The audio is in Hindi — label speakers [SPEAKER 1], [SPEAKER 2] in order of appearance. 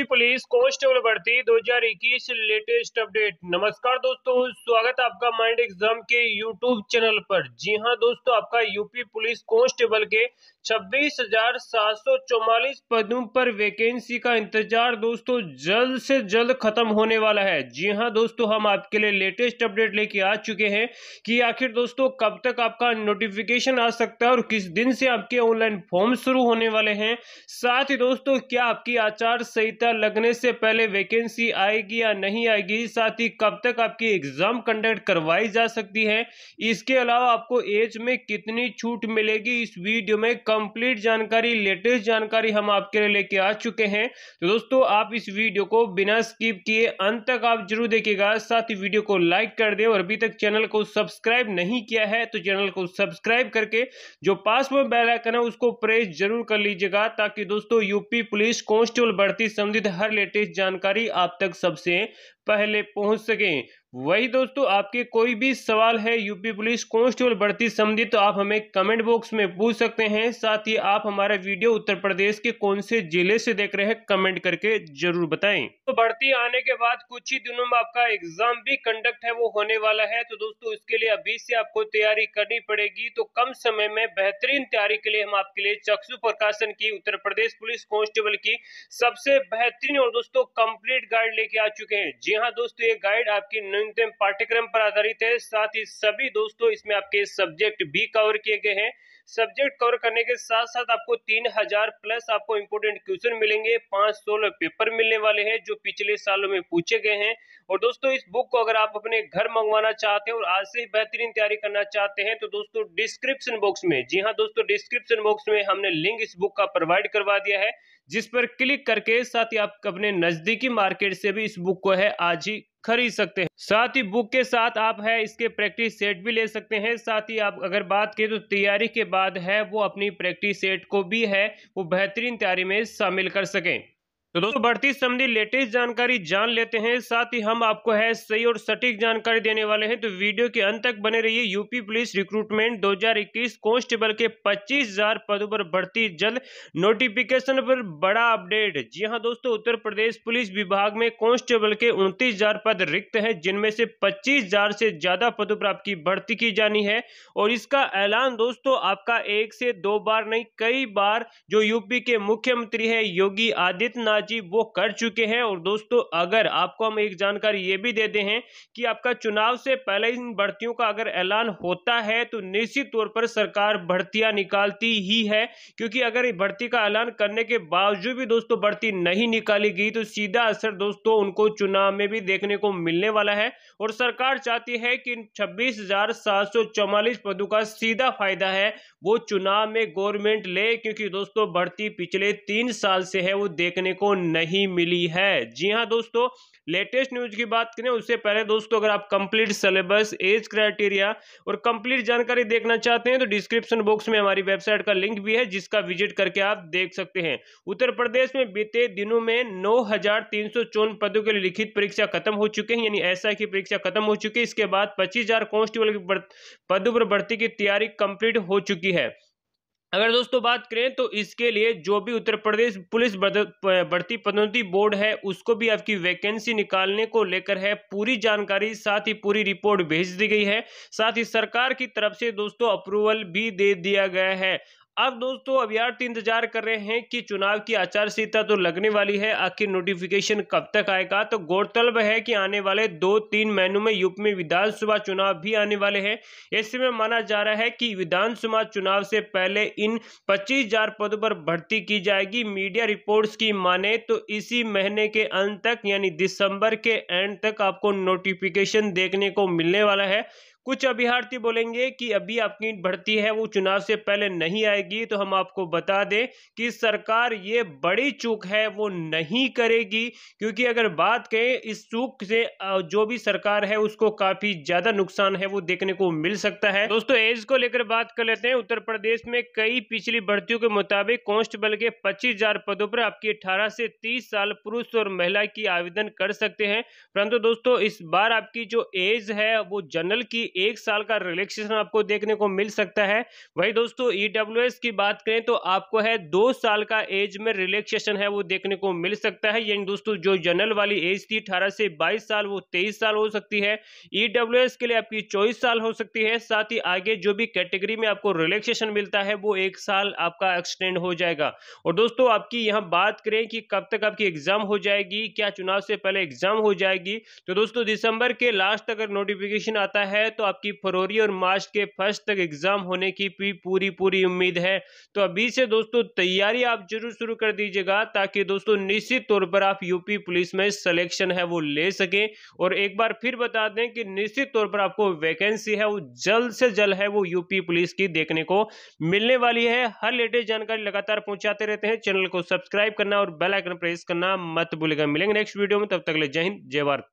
[SPEAKER 1] यूपी पुलिस कांस्टेबल भर्ती 2021 लेटेस्ट अपडेट नमस्कार दोस्तों स्वागत है आपका माइंड एग्जाम के यूट्यूब चैनल पर जी हां दोस्तों आपका यूपी पुलिस कांस्टेबल के छब्बीस हजार पदों पर वैकेंसी का इंतजार दोस्तों जल्द से जल्द खत्म होने वाला है जी हां दोस्तों हम आपके लिए लेटेस्ट अपडेट लेके आ चुके हैं कि आखिर दोस्तों कब तक आपका नोटिफिकेशन आ सकता है और किस दिन से आपके ऑनलाइन फॉर्म शुरू होने वाले हैं साथ ही दोस्तों क्या आपकी आचार संहिता परीक्षा लगने से पहले वैकेंसी आएगी या नहीं आएगी साथ ही कब तक आपकी एग्ज़ाम कंडक्ट करवाई जा सकती है इसके अलावा आपको एज में कितनी छूट मिलेगी इस वीडियो में कंप्लीट जानकारी लेटेस्ट जानकारी हम आपके लिए लेके आ चुके हैं तो दोस्तों आप इस वीडियो को बिना स्किप किए अंत तक आप जरूर देखेगा साथ ही वीडियो को लाइक कर दे और अभी तक चैनल को सब्सक्राइब नहीं किया है तो चैनल को सब्सक्राइब करके जो पास में बेल है उसको प्रेस जरूर कर लीजिएगा ताकि दोस्तों यूपी पुलिस कांस्टेबल बढ़ती संबंधित विद हर लेटेस्ट जानकारी आप तक सबसे पहले पहुंच सके वही दोस्तों आपके कोई भी सवाल है यूपी पुलिस कांस्टेबल भर्ती संबंधी तो आप हमें कमेंट बॉक्स में पूछ सकते हैं साथ ही आप हमारा वीडियो उत्तर प्रदेश के कौन से जिले से देख रहे हैं कमेंट करके जरूर बताएं तो भर्ती आने के बाद कुछ ही दिनों में आपका एग्जाम भी कंडक्ट है वो होने वाला है तो दोस्तों इसके लिए अभी से आपको तैयारी करनी पड़ेगी तो कम समय में बेहतरीन तैयारी के लिए हम आपके लिए चक्षु प्रकाशन की उत्तर प्रदेश पुलिस कांस्टेबल की सबसे बेहतरीन और दोस्तों कंप्लीट गाइड लेके आ चुके हैं जी हाँ दोस्तों ये गाइड आपकी न्यूनतम पाठ्यक्रम पर आधारित है साथ ही सभी दोस्तों इसमें आपके सब्जेक्ट भी कवर किए गए हैं सब्जेक्ट कवर करने के साथ साथ आपको तीन हजार प्लस आपको इंपोर्टेंट क्वेश्चन मिलेंगे पांच सोलह पेपर मिलने वाले हैं जो पिछले सालों में पूछे गए हैं और दोस्तों इस बुक को अगर आप अपने घर मंगवाना चाहते हैं और आज से ही बेहतरीन तैयारी करना चाहते हैं तो दोस्तों डिस्क्रिप्शन बॉक्स में जी हाँ दोस्तों डिस्क्रिप्शन बॉक्स में हमने लिंक इस बुक का प्रोवाइड करवा दिया है जिस पर क्लिक करके साथ ही आप अपने नज़दीकी मार्केट से भी इस बुक को है आज ही खरीद सकते हैं साथ ही बुक के साथ आप है इसके प्रैक्टिस सेट भी ले सकते हैं साथ ही आप अगर बात करें तो तैयारी के बाद है वो अपनी प्रैक्टिस सेट को भी है वो बेहतरीन तैयारी में शामिल कर सकें तो दोस्तों बढ़ती संबंधी लेटेस्ट जानकारी जान लेते हैं साथ ही हम आपको है सही और सटीक जानकारी देने वाले हैं तो वीडियो के अंत तक बने रहिए यूपी पुलिस रिक्रूटमेंट 2021 कांस्टेबल के 25,000 पदों पर बढ़ती जल्द नोटिफिकेशन पर बड़ा अपडेट जी हां दोस्तों उत्तर प्रदेश पुलिस विभाग में कांस्टेबल के उनतीस पद रिक्त है जिनमें से पच्चीस से ज्यादा पदों पर आपकी भर्ती की जानी है और इसका ऐलान दोस्तों आपका एक से दो बार नहीं कई बार जो यूपी के मुख्यमंत्री है योगी आदित्यनाथ जी वो कर चुके हैं और दोस्तों अगर आपको हम एक जानकारी ये भी देते हैं कि आपका चुनाव से पहले इन भर्तियों का अगर ऐलान होता है तो निश्चित तौर पर सरकार भर्तियां निकालती ही है क्योंकि अगर भर्ती का ऐलान करने के बावजूद भी दोस्तों भर्ती नहीं निकाली गई तो सीधा असर दोस्तों उनको चुनाव में भी देखने को मिलने वाला है और सरकार चाहती है कि छब्बीस पदों का सीधा फायदा है वो चुनाव में गवर्नमेंट ले क्योंकि दोस्तों भर्ती पिछले तीन साल से है वो देखने को नहीं मिली है जी हाँ दोस्तों लेटेस्ट न्यूज की बात करें उससे पहले दोस्तों अगर आप कंप्लीट सिलेबस एज क्राइटेरिया और कंप्लीट जानकारी देखना चाहते हैं तो डिस्क्रिप्शन बॉक्स में हमारी वेबसाइट का लिंक भी है जिसका विजिट करके आप देख सकते हैं उत्तर प्रदेश में बीते दिनों में नौ पदों के लिए लिखित परीक्षा खत्म हो चुके हैं यानी ऐसा की परीक्षा खत्म हो चुकी है इसके बाद पच्चीस हजार कांस्टेबल पदों पर भर्ती की तैयारी कंप्लीट हो चुकी है अगर दोस्तों बात करें तो इसके लिए जो भी उत्तर प्रदेश पुलिस बढ़ती पदोन्नति बोर्ड है उसको भी आपकी वैकेंसी निकालने को लेकर है पूरी जानकारी साथ ही पूरी रिपोर्ट भेज दी गई है साथ ही सरकार की तरफ से दोस्तों अप्रूवल भी दे दिया गया है अब दोस्तों अभ्यार्थी तो इंतजार कर रहे हैं कि चुनाव की आचार संहिता तो लगने वाली है आखिर नोटिफिकेशन कब तक आएगा तो गौरतलब है कि आने वाले दो तीन महीनों में यूपी में विधानसभा चुनाव भी आने वाले हैं ऐसे में माना जा रहा है कि विधानसभा चुनाव से पहले इन पच्चीस हजार पदों पर भर्ती की जाएगी मीडिया रिपोर्ट्स की माने तो इसी महीने के अंत तक यानी दिसंबर के एंड तक आपको नोटिफिकेशन देखने को मिलने वाला है कुछ अभ्यर्थी बोलेंगे कि अभी आपकी भर्ती है वो चुनाव से पहले नहीं आएगी तो हम आपको बता दें कि सरकार ये बड़ी चूक है वो नहीं करेगी क्योंकि अगर बात करें इस चूक से जो भी सरकार है उसको काफी ज्यादा नुकसान है वो देखने को मिल सकता है दोस्तों एज को लेकर बात कर लेते हैं उत्तर प्रदेश में कई पिछली भर्तियों के मुताबिक कॉन्स्टेबल के पच्चीस पदों पर आपकी अठारह से तीस साल पुरुष और महिला की आवेदन कर सकते हैं परंतु दोस्तों इस बार आपकी जो एज है वो जनरल की एक साल का रिलैक्सेशन आपको देखने को मिल सकता है वही दोस्तों ईडब्ल्यू e की बात करें तो आपको है दो साल का एज में रिलैक्सेशन है वो देखने को मिल सकता है यानी दोस्तों जो जनरल वाली एज थी अठारह से बाईस साल वो तेईस साल हो सकती है ईडब्ल्यू e के लिए आपकी चौबीस साल हो सकती है साथ ही आगे जो भी कैटेगरी में आपको रिलैक्सेशन मिलता है वो एक साल आपका एक्सटेंड हो जाएगा और दोस्तों आपकी यहाँ बात करें कि कब तक आपकी एग्जाम हो जाएगी क्या चुनाव से पहले एग्जाम हो जाएगी तो दोस्तों दिसंबर के लास्ट अगर नोटिफिकेशन आता है तो तो आपकी फरवरी और मार्च के फर्स्ट तक एग्ज़ाम होने की भी पूरी पूरी उम्मीद है तो अभी से दोस्तों तैयारी आप जरूर शुरू कर दीजिएगा ताकि दोस्तों निश्चित तौर पर आप यूपी पुलिस में सिलेक्शन है वो ले सकें और एक बार फिर बता दें कि निश्चित तौर पर आपको वैकेंसी है वो जल्द से जल्द है वो यूपी पुलिस की देखने को मिलने वाली है हर लेटेस्ट जानकारी लगातार पहुंचाते रहते हैं चैनल को सब्सक्राइब करना और बेल आइकन प्रेस करना मत भूलेगा मिलेंगे नेक्स्ट वीडियो में तब तक ले जय हिंद जय भारत